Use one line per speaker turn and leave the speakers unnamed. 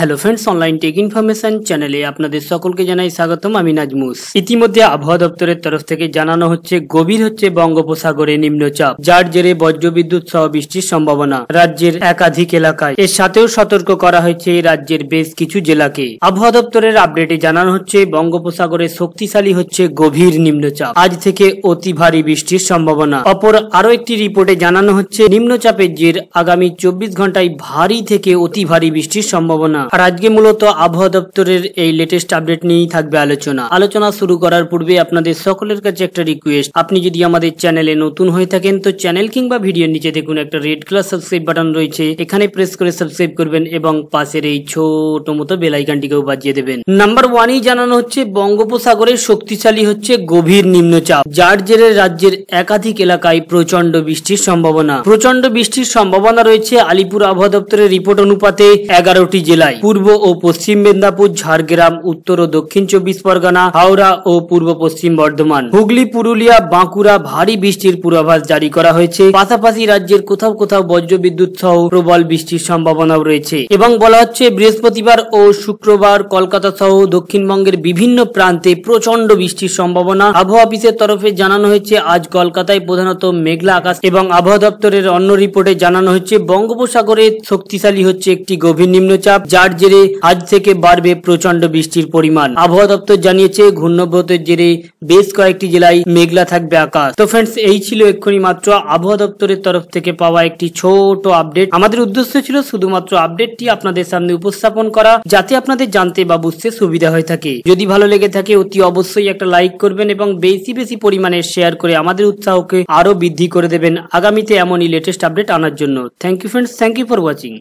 hello friends online tech information চ্যানেলে আপনাদের সকলকে জানাই স্বাগতম আমি নাজমুস ইতিমধ্যে আবহাওয়া দপ্তরের তরফ থেকে জানানো হচ্ছে গভীর হচ্ছে বঙ্গোপসাগরে নিম্নচাপ যার জেরে বজ্রবিদ্যুৎ সহ বৃষ্টির সম্ভাবনা রাজ্যের একাধিক এলাকায় এর সাথেও সতর্ক করা হয়েছে রাজ্যের বেশ কিছু জেলাকে আবহাওয়া দপ্তরের আপডেটে জানানো হচ্ছে বঙ্গোপসাগরে শক্তিশালী হচ্ছে গভীর নিম্নচাপ আজ থেকে অতি ভারী বৃষ্টির সম্ভাবনা অপর আরও একটি রিপোর্টে জানানো হচ্ছে নিম্নচাপের জের আগামী চব্বিশ ঘন্টায় ভারী থেকে অতি ভারী বৃষ্টির সম্ভাবনা আর আজকে মূলত আবহাওয়া দপ্তরের এই লেটেস্ট আপডেট নিয়েই থাকবে আলোচনা আলোচনা শুরু করার পূর্বে আপনাদের সকলের কাছে একটা রিকোয়েস্ট আপনি যদি আমাদের চ্যানেলে নতুন হয়ে থাকেন তো চ্যানেল কিংবা ভিডিওর নিচে দেখুন একটা রেড কালার সাবস্ক্রাইব বাটন রয়েছে এখানে প্রেস করে সাবস্ক্রাইব করবেন এবং পাশের এই ছোট মতো বেলাইকানটিকেও বাজিয়ে দেবেন নাম্বার ওয়ানই জানানো হচ্ছে বঙ্গোপসাগরে শক্তিশালী হচ্ছে গভীর নিম্নচাপ যার জেরে রাজ্যের একাধিক এলাকায় প্রচন্ড বৃষ্টির সম্ভাবনা প্রচন্ড বৃষ্টির সম্ভাবনা রয়েছে আলিপুর আবহাওয়া দপ্তরের রিপোর্ট অনুপাতে এগারোটি জেলায় পূর্ব ও পশ্চিম মেদিনীপুর ঝাড়গ্রাম উত্তর ও দক্ষিণ চব্বিশ পরগনা হাওড়া ও পূর্ব পশ্চিম বর্ধমান হুগলি পুরুলিয়া বাঁকুড়া ভারী বৃষ্টির পূর্বাভাস জারি করা হয়েছে পাশাপাশি রাজ্যের কোথাও কোথাও বজ্রবিদ্যুৎ সহ প্রবল বৃষ্টির সম্ভাবনাও রয়েছে এবং বলা হচ্ছে বৃহস্পতিবার ও শুক্রবার কলকাতা সহ দক্ষিণবঙ্গের বিভিন্ন প্রান্তে প্রচন্ড বৃষ্টির সম্ভাবনা আবহাওয়া অফিসের তরফে জানানো হয়েছে আজ কলকাতায় প্রধানত মেঘলা আকাশ এবং আবহাওয়া দপ্তরের অন্য রিপোর্টে জানানো হচ্ছে বঙ্গোপসাগরে শক্তিশালী হচ্ছে একটি গভীর নিম্নচাপ যা তার জেরে আজ থেকে বাড়বে প্রচন্ড বৃষ্টির পরিমাণ আবহাওয়া দপ্তর জানিয়েছে ঘূর্ণব্রতের জেরে বেশ কয়েকটি জেলায় মেঘলা থাকবে আকাশ তো ফ্রেন্ডস এই ছিল এক্ষুনি মাত্র আবহাওয়া দপ্তরের তরফ থেকে পাওয়া একটি ছোট আপডেট আমাদের উদ্দেশ্য ছিল শুধুমাত্র আপডেটটি আপনাদের সামনে উপস্থাপন করা যাতে আপনাদের জানতে বা বুঝতে সুবিধা হয়ে থাকে যদি ভালো লেগে থাকে অতি অবশ্যই একটা লাইক করবেন এবং বেশি বেশি পরিমাণে শেয়ার করে আমাদের উৎসাহকে আরো বৃদ্ধি করে দেবেন আগামীতে এমনই লেটেস্ট আপডেট আনার জন্য thank you friends thank you for watching